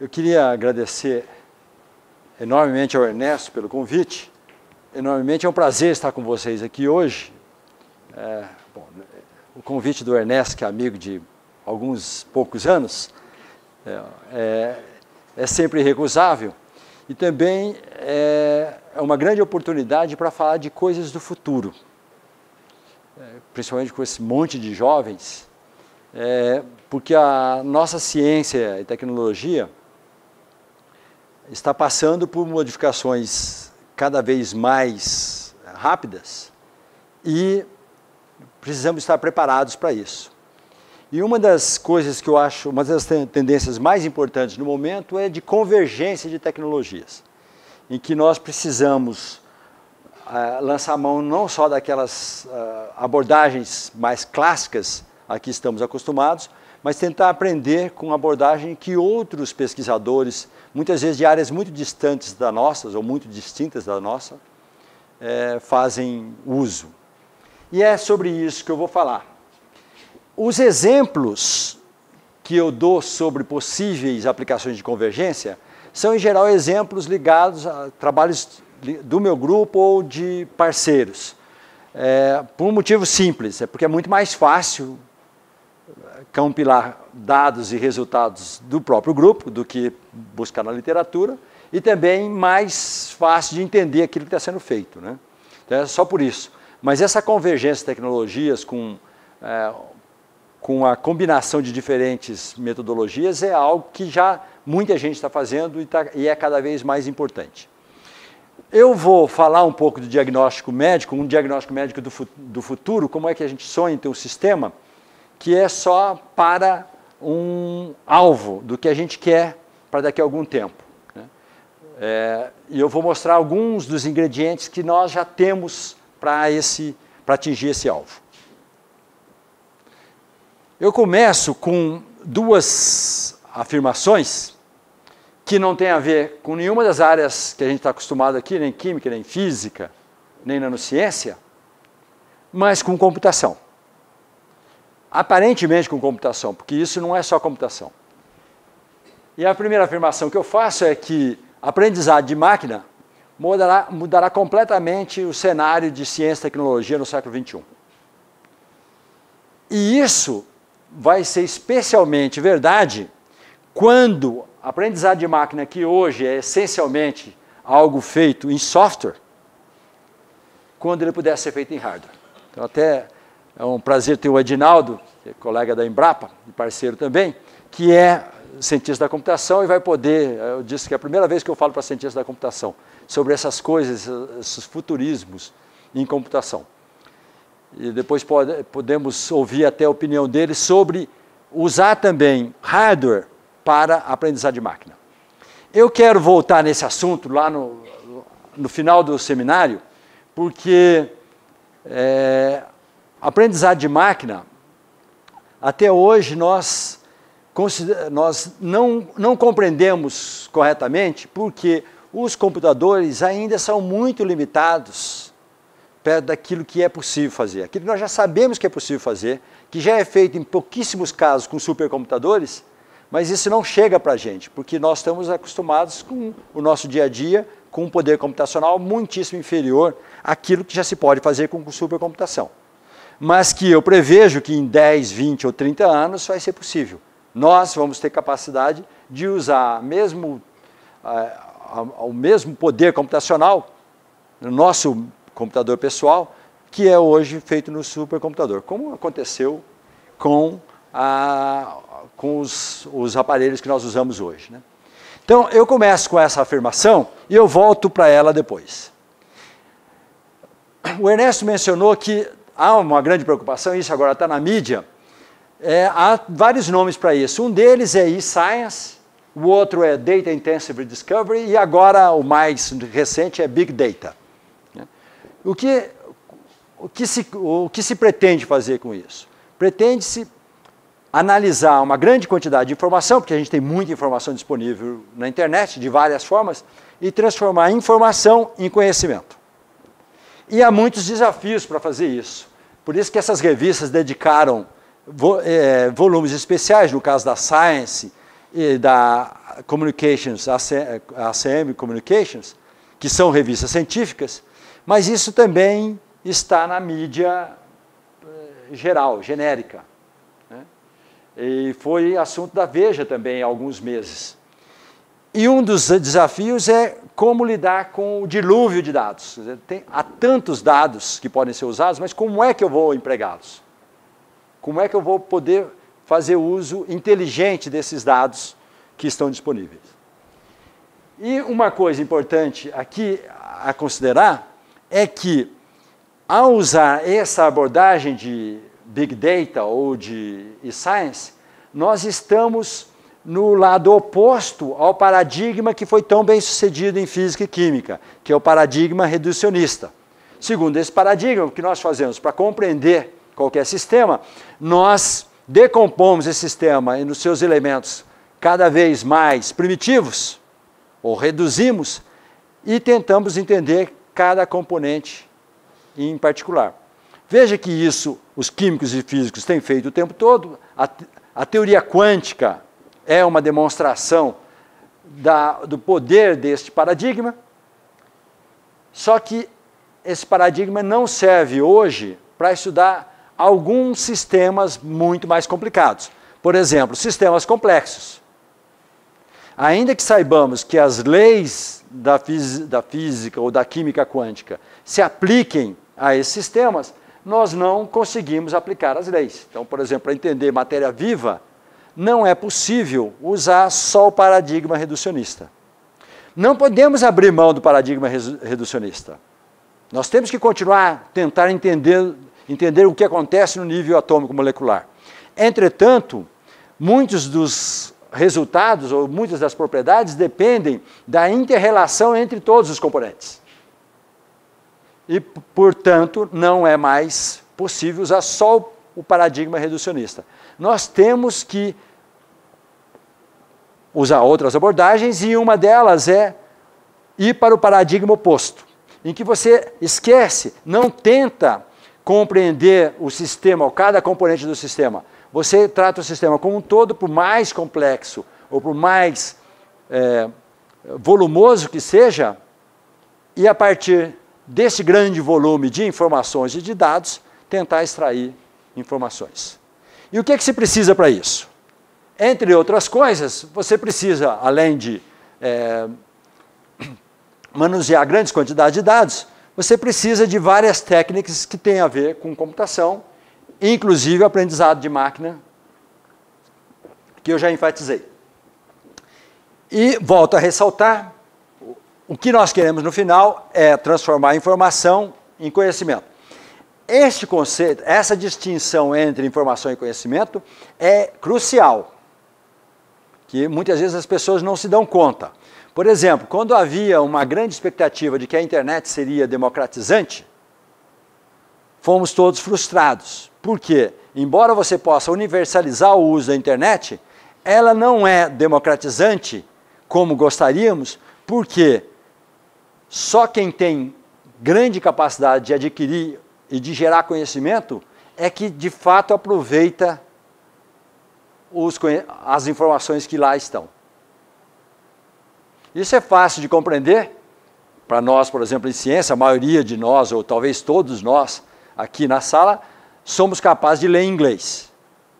Eu queria agradecer enormemente ao Ernesto pelo convite. Enormemente é um prazer estar com vocês aqui hoje. É, bom, o convite do Ernesto, que é amigo de alguns poucos anos, é, é, é sempre recusável e também é, é uma grande oportunidade para falar de coisas do futuro, é, principalmente com esse monte de jovens, é, porque a nossa ciência e tecnologia está passando por modificações cada vez mais rápidas e precisamos estar preparados para isso. E uma das coisas que eu acho, uma das tendências mais importantes no momento é de convergência de tecnologias, em que nós precisamos uh, lançar mão não só daquelas uh, abordagens mais clássicas a que estamos acostumados, mas tentar aprender com abordagem que outros pesquisadores, muitas vezes de áreas muito distantes da nossas ou muito distintas da nossa, é, fazem uso. E é sobre isso que eu vou falar. Os exemplos que eu dou sobre possíveis aplicações de convergência são, em geral, exemplos ligados a trabalhos do meu grupo ou de parceiros. É, por um motivo simples, é porque é muito mais fácil é, compilar dados e resultados do próprio grupo do que buscar na literatura e também mais fácil de entender aquilo que está sendo feito. Né? Então é só por isso. Mas essa convergência de tecnologias com é, com a combinação de diferentes metodologias é algo que já muita gente está fazendo e, tá, e, é cada vez mais importante. Eu vou falar um pouco do diagnóstico médico, um diagnóstico médico do, do futuro, como é que a gente sonha em ter um sistema que é só para um alvo do que a gente quer para daqui a algum tempo. Né? É, e eu vou mostrar alguns dos ingredientes que nós já temos para atingir esse alvo. Eu começo com duas afirmações que não têm a ver com nenhuma das áreas que a gente está acostumado aqui, nem química, nem física, nem nanociência, mas com computação. Aparentemente com computação, porque isso não é só computação. E a primeira afirmação que eu faço é que aprendizado de máquina mudará, mudará completamente o cenário de ciência e tecnologia no século XXI. E isso vai ser especialmente verdade quando aprendizado de máquina, que hoje é essencialmente algo feito em software, quando ele pudesse ser feito em hardware. Então, até é um prazer ter o Edinaldo, que é colega da Embrapa, e parceiro também, que é cientista da computação e vai poder. Eu disse que é a primeira vez que eu falo para cientista da computação sobre essas coisas, esses futurismos em computação e depois pode, podemos ouvir até a opinião dele sobre usar também hardware para aprendizado de máquina. Eu quero voltar nesse assunto lá no, no final do seminário, porque é, aprendizado de máquina, até hoje nós, nós não, não compreendemos corretamente, porque os computadores ainda são muito limitados perto daquilo que é possível fazer. Aquilo que nós já sabemos que é possível fazer, que já é feito em pouquíssimos casos com supercomputadores, mas isso não chega para a gente, porque nós estamos acostumados com o nosso dia a dia, com um poder computacional muitíssimo inferior àquilo que já se pode fazer com supercomputação. Mas que eu prevejo que em 10, 20 ou 30 anos vai ser possível. Nós vamos ter capacidade de usar mesmo, eh, o mesmo poder computacional no nosso computador pessoal, que é hoje feito no supercomputador, como aconteceu com, a, com os, os aparelhos que nós usamos hoje. Né? Então, eu começo com essa afirmação e eu volto para ela depois. O Ernesto mencionou que há uma grande preocupação, isso agora está na mídia, é, há vários nomes para isso. Um deles é e-science, o outro é Data Intensive Discovery e agora o mais recente é Big Data. O que, o que, se, o que se pretende fazer com isso? Pretende-se analisar uma grande quantidade de informação, porque a gente tem muita informação disponível na internet, de várias formas, e transformar a informação em conhecimento. E há muitos desafios para fazer isso. Por isso que essas revistas dedicaram é, volumes especiais, no caso da Science e da Communications, ACM Communications, que são revistas científicas, mas isso também está na mídia eh, geral, genérica. Né? E foi assunto da Veja também há alguns meses. E um dos desafios é como lidar com o dilúvio de dados. Dizer, tem, há tantos dados que podem ser usados, mas como é que eu vou empregá-los? Como é que eu vou poder fazer uso inteligente desses dados que estão disponíveis? E uma coisa importante aqui a considerar é que, ao usar essa abordagem de Big Data ou de e-science, nós estamos no lado oposto ao paradigma que foi tão bem sucedido em física e química, que é o paradigma reducionista. Segundo esse paradigma, o que nós fazemos para compreender qualquer sistema, nós decompomos esse sistema nos seus elementos cada vez mais primitivos, ou reduzimos, e tentamos entender cada componente em particular. Veja que isso os químicos e físicos têm feito o tempo todo. A, a teoria quântica é uma demonstração da, do poder deste paradigma. Só que esse paradigma não serve hoje para estudar alguns sistemas muito mais complicados. Por exemplo, sistemas complexos ainda que saibamos que as leis da, da, física ou da química quântica se apliquem a esses sistemas, nós não conseguimos aplicar as leis. Então, por exemplo, para entender matéria viva, não é possível usar só o paradigma reducionista. Não podemos abrir mão do paradigma reducionista. Nós temos que continuar tentar entender, entender o que acontece no nível atômico molecular. Entretanto, muitos dos resultados, ou muitas das propriedades, dependem da interrelação entre todos os componentes. E, portanto, não é mais possível usar só o paradigma reducionista. Nós temos que usar outras abordagens e uma delas é ir para o paradigma oposto, em que você esquece, não tenta compreender o sistema ou cada componente do sistema, você trata o sistema como um todo, por mais complexo ou por mais é, volumoso que seja, e a partir desse grande volume de informações e de dados, tentar extrair informações. E o que, é que se precisa para isso? Entre outras coisas, você precisa, além de é, manusear grandes quantidades de dados, você precisa de várias técnicas que têm a ver com computação inclusive o aprendizado de máquina, que eu já enfatizei. E volto a ressaltar: o que nós queremos no final é transformar a informação em conhecimento. Este conceito, essa distinção entre informação e conhecimento é crucial, que muitas vezes as pessoas não se dão conta. Por exemplo, quando havia uma grande expectativa de que a internet seria democratizante, fomos todos frustrados. Porque, embora você possa universalizar o uso da internet, ela não é democratizante como gostaríamos, porque só quem tem grande capacidade de adquirir e de gerar conhecimento é que de fato aproveita os, as informações que lá estão. Isso é fácil de compreender. Para nós, por exemplo, em ciência, a maioria de nós, ou talvez todos nós aqui na sala, somos capazes de ler inglês.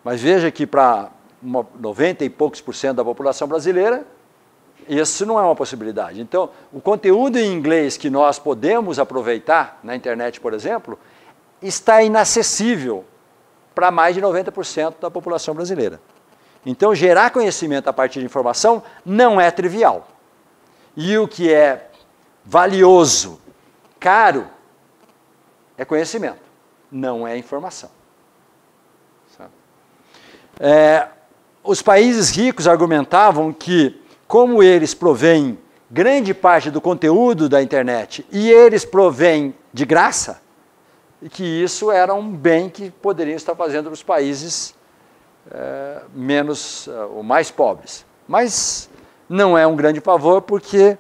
Mas veja que para 90 e poucos por cento da população brasileira, isso não é uma possibilidade. Então, o conteúdo em inglês que nós podemos aproveitar na internet, por exemplo, está inacessível para mais de 90% da população brasileira. Então, gerar conhecimento a partir de informação não é trivial. E o que é valioso, caro, é conhecimento não é informação. É, os países ricos argumentavam que, como eles provêm grande parte do conteúdo da internet e eles provêm de graça, que isso era um bem que poderiam estar fazendo para os países é, menos é, ou mais pobres. Mas não é um grande favor porque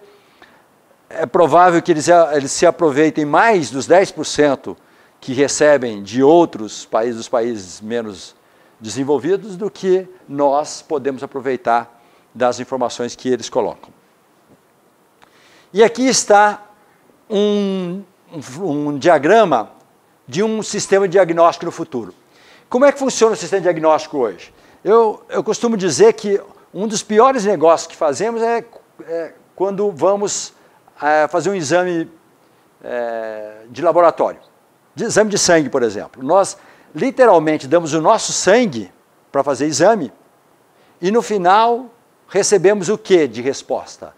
é provável que eles, eles se aproveitem mais dos 10% que recebem de outros países, dos países menos desenvolvidos, do que nós podemos aproveitar das informações que eles colocam. E aqui está um, um diagrama de um sistema diagnóstico no futuro. Como é que funciona o sistema diagnóstico hoje? Eu, eu costumo dizer que um dos piores negócios que fazemos é, é quando vamos é, fazer um exame é, de laboratório exame de sangue, por exemplo. Nós literalmente damos o nosso sangue para fazer exame e no final recebemos o que de resposta?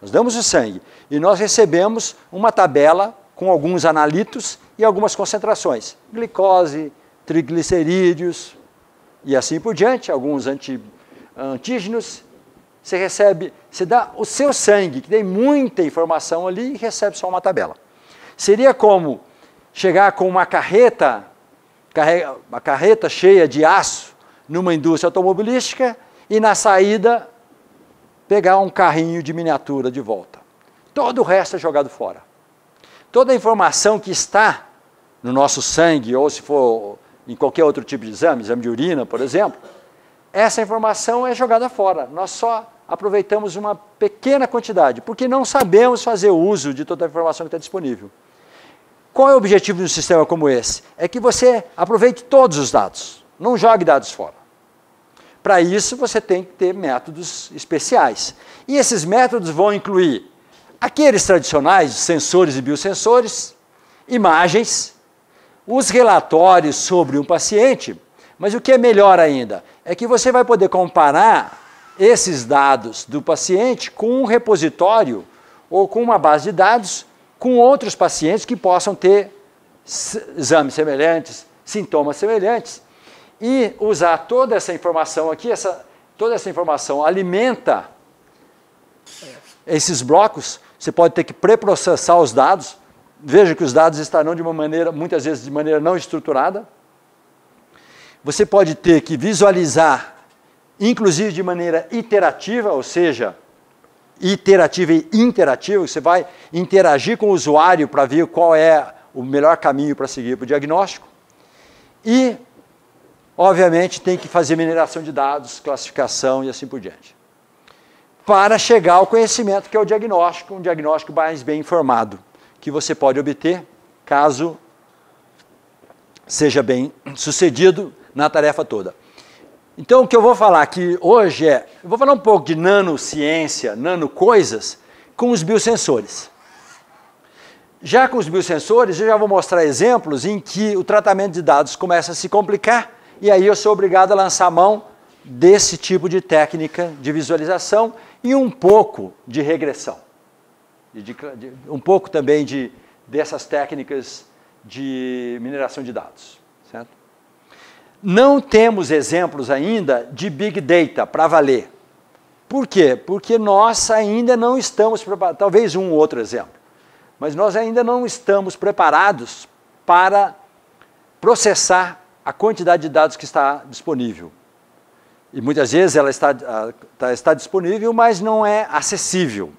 Nós damos o sangue e nós recebemos uma tabela com alguns analitos e algumas concentrações, glicose, triglicerídeos e assim por diante, alguns anti, antígenos. Você recebe, você dá o seu sangue, que tem muita informação ali, e recebe só uma tabela. Seria como chegar com uma carreta, uma carreta cheia de aço numa indústria automobilística e na saída pegar um carrinho de miniatura de volta. Todo o resto é jogado fora. Toda a informação que está no nosso sangue ou se for em qualquer outro tipo de exame, exame de urina, por exemplo, essa informação é jogada fora. Nós só aproveitamos uma pequena quantidade, porque não sabemos fazer uso de toda a informação que está disponível. Qual é o objetivo de um sistema como esse? É que você aproveite todos os dados, não jogue dados fora. Para isso, você tem que ter métodos especiais. E esses métodos vão incluir aqueles tradicionais, sensores e biosensores, imagens, os relatórios sobre um paciente, mas o que é melhor ainda é que você vai poder comparar esses dados do paciente com um repositório ou com uma base de dados com outros pacientes que possam ter exames semelhantes, sintomas semelhantes, e usar toda essa informação aqui, essa, toda essa informação alimenta esses blocos, você pode ter que preprocessar os dados. Veja que os dados estarão de uma maneira, muitas vezes de maneira não estruturada. Você pode ter que visualizar, inclusive de maneira iterativa, ou seja, iterativa e interativa, você vai interagir com o usuário para ver qual é o melhor caminho para seguir para o diagnóstico. E, obviamente, tem que fazer mineração de dados, classificação e assim por diante. Para chegar ao conhecimento que é o diagnóstico, um diagnóstico mais bem informado, que você pode obter caso seja bem sucedido na tarefa toda. Então o que eu vou falar aqui hoje é, eu vou falar um pouco de nanociência, nano coisas, com os biosensores. Já com os biosensores, eu já vou mostrar exemplos em que o tratamento de dados começa a se complicar e aí eu sou obrigado a lançar a mão desse tipo de técnica de visualização e um pouco de regressão. um pouco também de, dessas técnicas de mineração de dados. Certo? não temos exemplos ainda de Big Data para valer. Por quê? Porque nós ainda não estamos preparados, talvez um ou outro exemplo, mas nós ainda não estamos preparados para processar a quantidade de dados que está disponível. E muitas vezes ela está, tá, está disponível, mas não é acessível.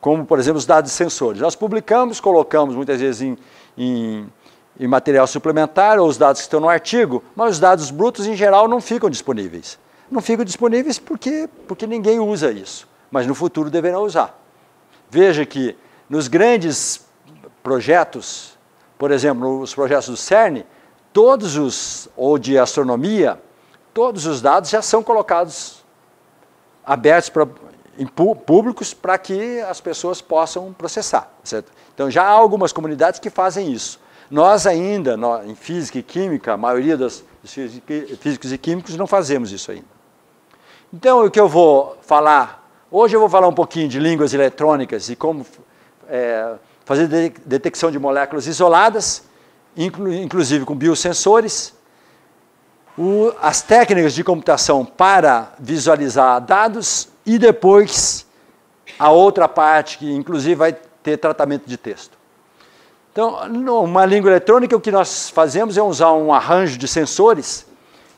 Como, por exemplo, os dados de sensores. Nós publicamos, colocamos muitas vezes em, em e material suplementar ou os dados que estão no artigo, mas os dados brutos em geral não ficam disponíveis. Não ficam disponíveis porque, porque ninguém usa isso, mas no futuro deverão usar. Veja que nos grandes projetos, por exemplo, os projetos do CERN, todos os, ou de astronomia, todos os dados já são colocados abertos para públicos para que as pessoas possam processar, certo? Então já há algumas comunidades que fazem isso. Nós ainda, em física e química, a maioria dos físicos e químicos não fazemos isso ainda. Então, o que eu vou falar, hoje eu vou falar um pouquinho de línguas eletrônicas e como é, fazer detecção de moléculas isoladas, inclu, inclusive com biosensores, o, as técnicas de computação para visualizar dados e depois a outra parte que inclusive vai ter tratamento de texto. Então, uma língua eletrônica, o que nós fazemos é usar um arranjo de sensores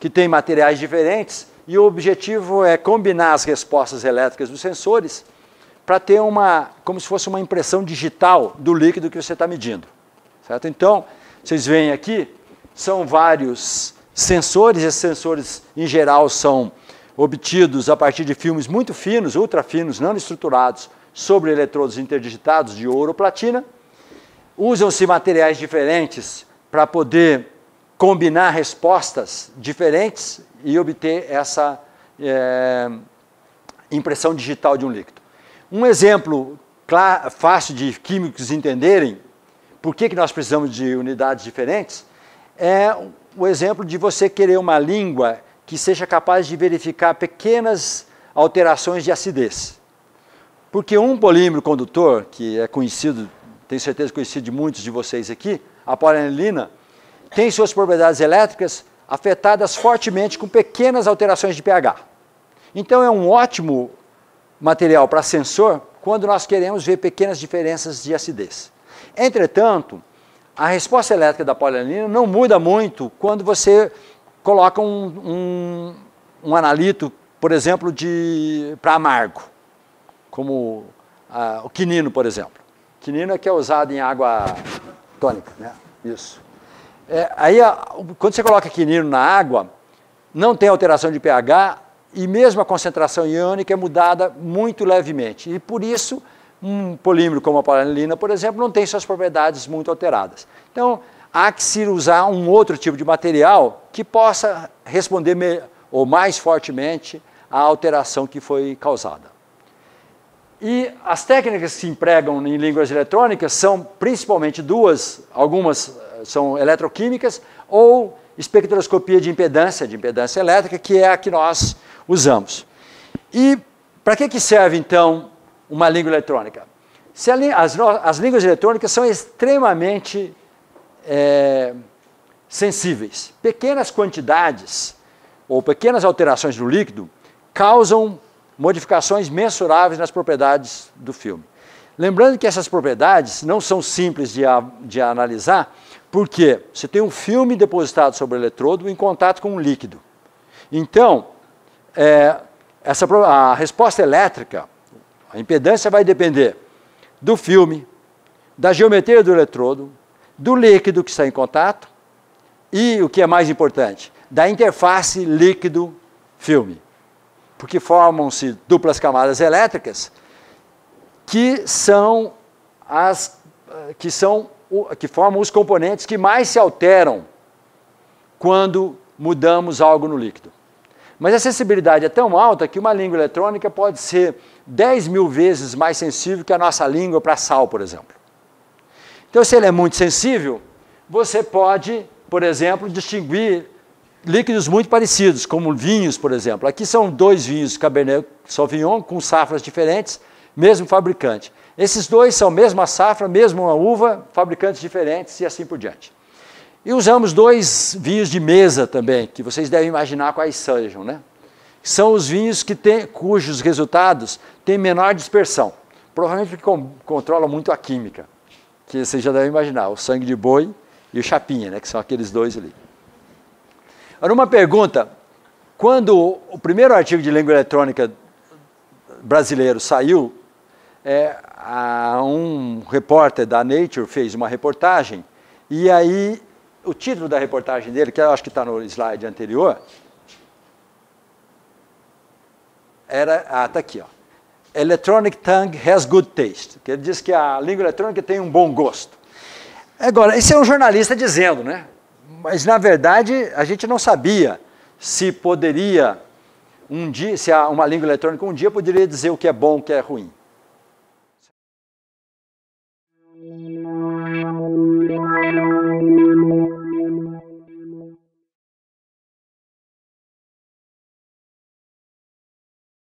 que tem materiais diferentes e o objetivo é combinar as respostas elétricas dos sensores para ter uma, como se fosse uma impressão digital do líquido que você está medindo. Certo? Então, vocês veem aqui, são vários sensores, esses sensores em geral são obtidos a partir de filmes muito finos, ultrafinos, não estruturados, sobre eletrodos interdigitados de ouro ou platina usam-se materiais diferentes para poder combinar respostas diferentes e obter essa é, impressão digital de um líquido. Um exemplo fácil de químicos entenderem por que, que nós precisamos de unidades diferentes é o exemplo de você querer uma língua que seja capaz de verificar pequenas alterações de acidez. Porque um polímero condutor, que é conhecido tenho certeza que conheci de muitos de vocês aqui, a polianilina, tem suas propriedades elétricas afetadas fortemente com pequenas alterações de pH. Então é um ótimo material para sensor quando nós queremos ver pequenas diferenças de acidez. Entretanto, a resposta elétrica da polianilina não muda muito quando você coloca um, um, um analito, por exemplo, para amargo, como ah, o quinino, por exemplo. Quinina é que é usada em água tônica, né? Isso. É, aí, a, quando você coloca quinino na água, não tem alteração de pH e mesmo a concentração iônica é mudada muito levemente. E por isso, um polímero como a paralelina, por exemplo, não tem suas propriedades muito alteradas. Então, há que se usar um outro tipo de material que possa responder ou mais fortemente à alteração que foi causada. E as técnicas que se empregam em línguas eletrônicas são principalmente duas, algumas eh, são eletroquímicas ou espectroscopia de impedância, de impedância elétrica, que é a que nós usamos. E para que, que serve, então, uma língua eletrônica? Se a, as, as línguas eletrônicas são extremamente é, sensíveis. Pequenas quantidades ou pequenas alterações do líquido causam modificações mensuráveis nas propriedades do filme. Lembrando que essas propriedades não são simples de, a, de analisar, porque você tem um filme depositado sobre o eletrodo em contato com um líquido. Então, é, essa, a resposta elétrica, a impedância vai depender do filme, da geometria do eletrodo, do líquido que está em contato e, o que é mais importante, da interface líquido-filme porque formam-se duplas camadas elétricas, que são as que são que formam os componentes que mais se alteram quando mudamos algo no líquido. Mas a sensibilidade é tão alta que uma língua eletrônica pode ser 10 mil vezes mais sensível que a nossa língua para sal, por exemplo. Então, se ele é muito sensível, você pode, por exemplo, distinguir líquidos muito parecidos, como vinhos, por exemplo. Aqui são dois vinhos Cabernet Sauvignon com safras diferentes, mesmo fabricante. Esses dois são mesma safra, mesma uva, fabricantes diferentes e assim por diante. E usamos dois vinhos de mesa também, que vocês devem imaginar quais sejam, né? São os vinhos que tem, cujos resultados têm menor dispersão, provavelmente porque controlam muito a química, que vocês já devem imaginar, o sangue de boi e o chapinha, né, que são aqueles dois ali. Era uma pergunta. Quando o primeiro artigo de língua eletrônica brasileiro saiu, é, a, um repórter da Nature fez uma reportagem, e aí o título da reportagem dele, que eu acho que está no slide anterior, era. Ah, está aqui, ó. Electronic Tongue has good taste. Que ele diz que a língua eletrônica tem um bom gosto. Agora, esse é um jornalista dizendo, né? mas na verdade a gente não sabia se poderia um dia, se uma língua eletrônica um dia poderia dizer o que é bom, o que é ruim.